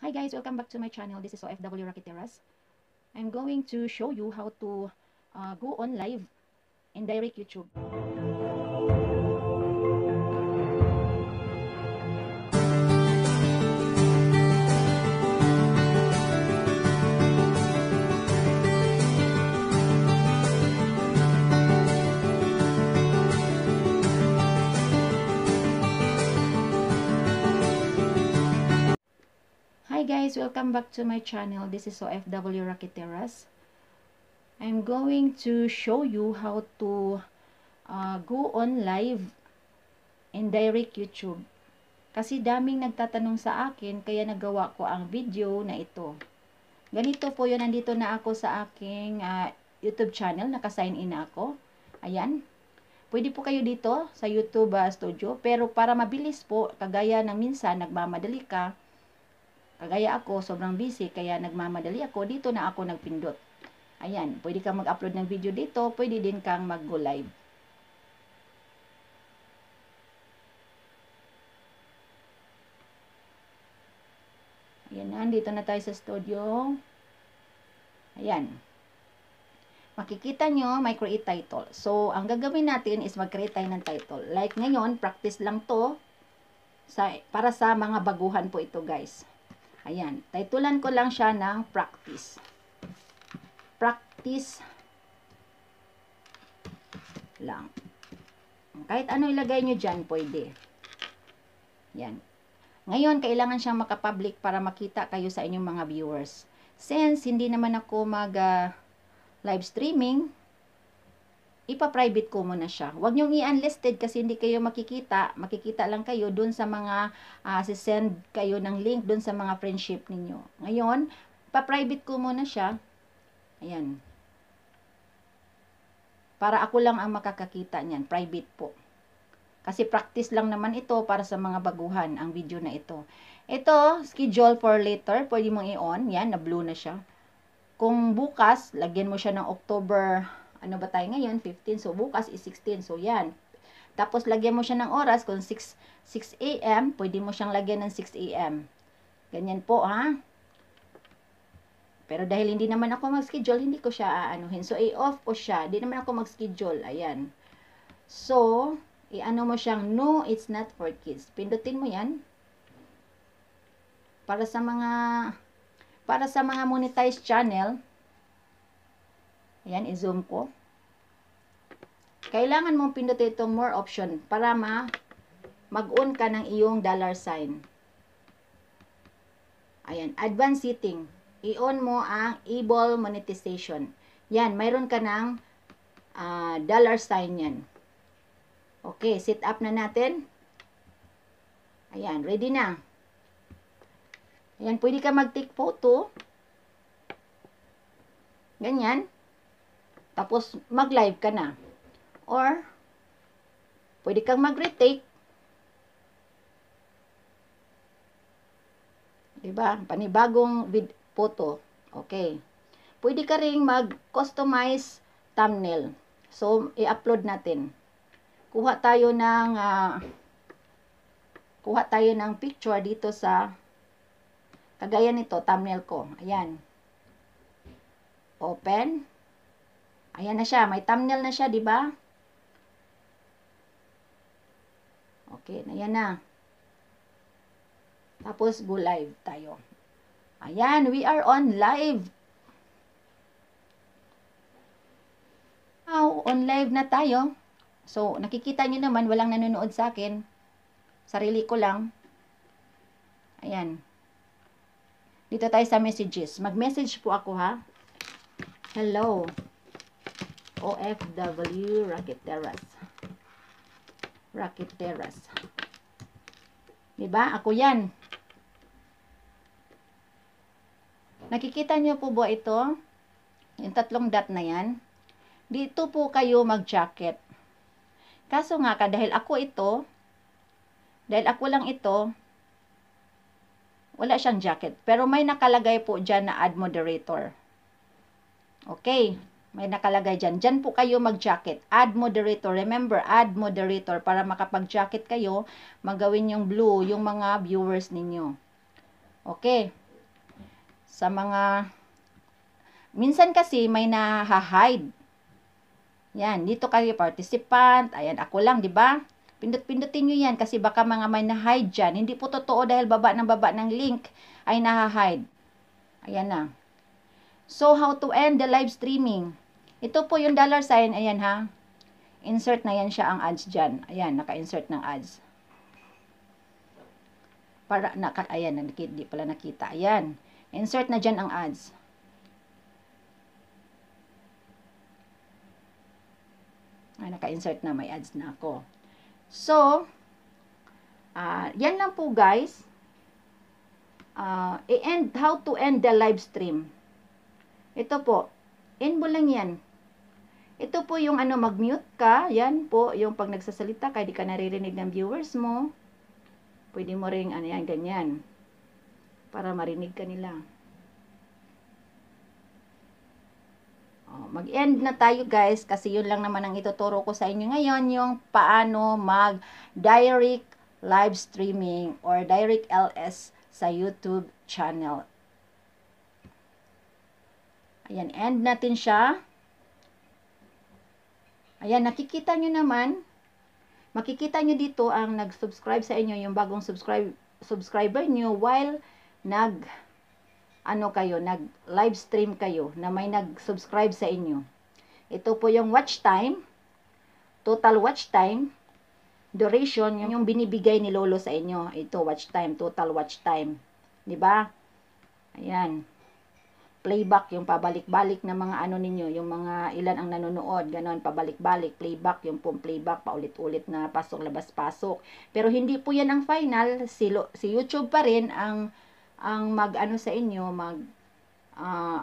Hi guys, welcome back to my channel. This is OFW Raketeras. I'm going to show you how to uh, go on live in direct YouTube. guys, welcome back to my channel. This is OFW Raquiteras. I'm going to show you how to uh, go on live in direct YouTube. Kasi daming nagtatanong sa akin, kaya nagawa ko ang video na ito. Ganito po yun, nandito na ako sa aking uh, YouTube channel. Nakasign in ako. Ayan. Pwede po kayo dito sa YouTube uh, studio. Pero para mabilis po, kagaya ng minsan, nagmamadali ka, Kagaya ako, sobrang busy, kaya nagmamadali ako. Dito na ako nagpindot. Ayan, pwede kang mag-upload ng video dito. Pwede din kang mag-go live. Ayan nandito na tayo sa studio. Ayan. Makikita nyo, may create title. So, ang gagawin natin is mag-create tayo ng title. Like ngayon, practice lang to sa, para sa mga baguhan po ito guys. Ayan, titulan ko lang siya ng practice. Practice lang. Kahit ano ilagay nyo dyan, pwede. Yan. Ngayon, kailangan siyang makapublic para makita kayo sa inyong mga viewers. Since, hindi naman ako mag uh, live streaming, ipa-private ko muna siya. Huwag niyo i-unlisted kasi hindi kayo makikita. Makikita lang kayo dun sa mga, uh, ah, send kayo ng link dun sa mga friendship ninyo. Ngayon, pa-private ko muna siya. Ayan. Para ako lang ang makakakita niyan. Private po. Kasi practice lang naman ito para sa mga baguhan, ang video na ito. Ito, schedule for later. Pwede mong i-on. Yan, na blue na siya. Kung bukas, lagyan mo siya ng October ano ba tayo ngayon? 15. So, bukas is 16. So, yan. Tapos, lagyan mo siya ng oras. Kung 6, 6 a.m., pwede mo siyang lagyan ng 6 a.m. Ganyan po, ha? Pero dahil hindi naman ako mag-schedule, hindi ko siya aanuhin. So, i-off ko siya. Hindi naman ako mag-schedule. Ayan. So, i-ano mo siyang, no, it's not for kids. Pindutin mo yan. Para sa mga, para sa mga monetized channel, Ayan, i-zoom ko. Kailangan mong pindutin itong more option para ma mag-on ka ng iyong dollar sign. Ayan, advanced setting. I-on mo ang able monetization. Yan, mayroon ka ng uh, dollar sign yan. Okay, set up na natin. Ayan, ready na. Ayan, pwede ka mag-take photo. Ganyan. Tapos, mag-live ka na. Or, pwede kang mag-retake. Diba? Panibagong photo. Okay. Pwede ka rin mag-customize thumbnail. So, i-upload natin. Kuha tayo ng uh, kuha tayo ng picture dito sa kagaya nito, thumbnail ko. Ayan. Open. Ayan na siya. May thumbnail na siya, di ba? Okay, ayan na. Tapos, go live tayo. Ayan, we are on live. Now, on live na tayo. So, nakikita niyo naman, walang nanonood sa akin. Sarili ko lang. Ayan. Dito tayo sa messages. Mag-message po ako, ha? Hello. OFW Rocket Terrace. Raketeras. Raketeras. Diba? Ako yan. Nakikita nyo po ba ito? Yung tatlong dot na yan. Dito po kayo mag-jacket. Kaso nga ka, dahil ako ito, dahil ako lang ito, wala siyang jacket. Pero may nakalagay po dyan na ad moderator. Okay. May nakalagay dyan. Dyan po kayo mag-jacket. Add moderator. Remember, add moderator para makapag-jacket kayo, magawin yung blue, yung mga viewers ninyo. Okay. Sa mga... Minsan kasi may nahahide. Yan, dito kayo participant. Ayan, ako lang, di ba? Pindot-pindutin nyo yan kasi baka mga may nahide hide dyan. Hindi po totoo dahil baba ng baba ng link ay nahahide. hide Ayan na. So, how to end the live streaming? Ito po yung dollar sign. Ayan ha. Insert na yan siya ang ads dyan. Ayan, naka-insert ng ads. Para, naka, ayan, hindi pala nakita. Ayan. Insert na dyan ang ads. Ay, ah, naka-insert na. May ads na ako. So, uh, yan lang po guys. Uh, ah, end, how to end the live stream. Ito po, in mo lang yan. Ito po yung ano, mag-mute ka. Yan po, yung pag nagsasalita ka, di ka naririnig ng viewers mo. Pwede mo ring ano yan, ganyan. Para marinig ka nila. Oh, mag-end na tayo guys kasi yun lang naman ang ituturo ko sa inyo ngayon yung paano mag direct live streaming or direct LS sa YouTube channel Ayan, end natin siya. Ayan, nakikita nyo naman, makikita nyo dito ang nag-subscribe sa inyo, yung bagong subscribe, subscriber nyo while nag, ano kayo, nag-live stream kayo na may nag-subscribe sa inyo. Ito po yung watch time, total watch time, duration, yung, binibigay ni Lolo sa inyo. Ito, watch time, total watch time. ba? Diba? Ayan playback, yung pabalik-balik na mga ano ninyo, yung mga ilan ang nanonood, ganon, pabalik-balik, playback, yung pong playback, paulit-ulit na pasok-labas-pasok. Pero hindi po yan ang final, si, si YouTube pa rin ang, ang mag-ano sa inyo, mag, uh,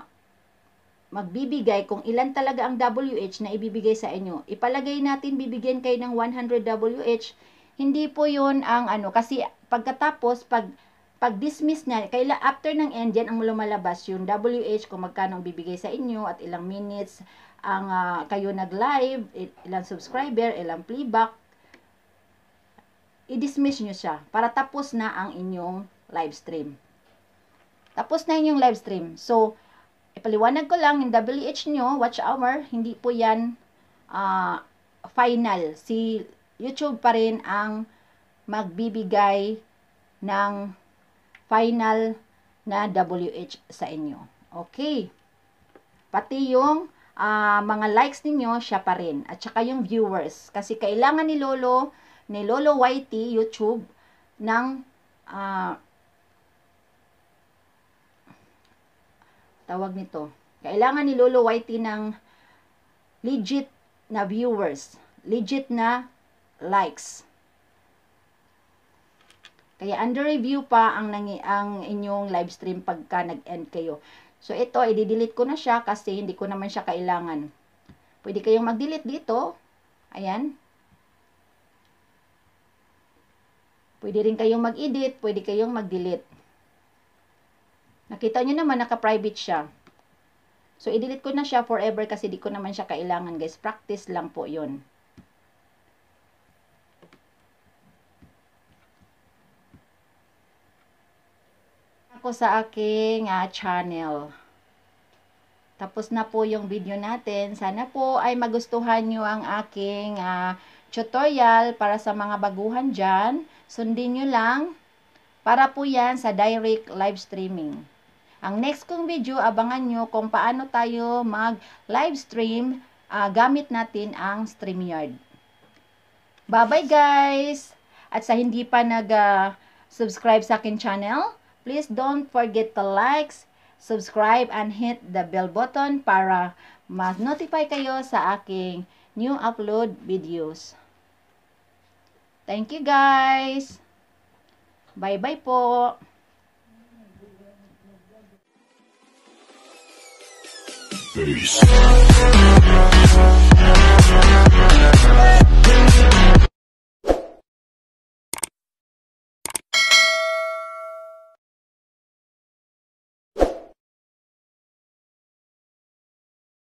magbibigay kung ilan talaga ang WH na ibibigay sa inyo. Ipalagay natin, bibigyan kayo ng 100 WH, hindi po yun ang ano, kasi pagkatapos, pag pag-dismiss niya, kaila after ng end yan, ang lumalabas yung WH kung magkano bibigay sa inyo at ilang minutes ang uh, kayo nag-live, ilang subscriber, ilang playback. I-dismiss nyo siya para tapos na ang inyong live stream. Tapos na inyong live stream. So, ipaliwanag ko lang, yung WH nyo, watch hour, hindi po yan uh, final. Si YouTube pa rin ang magbibigay ng final na WH sa inyo. Okay. Pati yung uh, mga likes ninyo, siya pa rin. At saka yung viewers. Kasi kailangan ni Lolo, ni Lolo YT YouTube, ng uh, tawag nito. Kailangan ni Lolo YT ng legit na viewers, legit na likes. Kaya under review pa ang, nangi, ang inyong live stream pagka nag-end kayo. So ito, i-delete ko na siya kasi hindi ko naman siya kailangan. Pwede kayong mag-delete dito. Ayan. Pwede rin kayong mag-edit, pwede kayong mag-delete. Nakita nyo naman, naka-private siya. So, i-delete ko na siya forever kasi di ko naman siya kailangan guys. Practice lang po yon ko sa aking uh, channel. Tapos na po yung video natin. Sana po ay magustuhan nyo ang aking uh, tutorial para sa mga baguhan dyan. Sundin nyo lang para po yan sa direct live streaming. Ang next kong video, abangan nyo kung paano tayo mag live stream uh, gamit natin ang StreamYard. Bye-bye guys! At sa hindi pa nag-subscribe uh, sa akin channel, Please don't forget to like, subscribe, and hit the bell button para mas-notify kayo sa aking new upload videos. Thank you guys! Bye-bye po! Peace.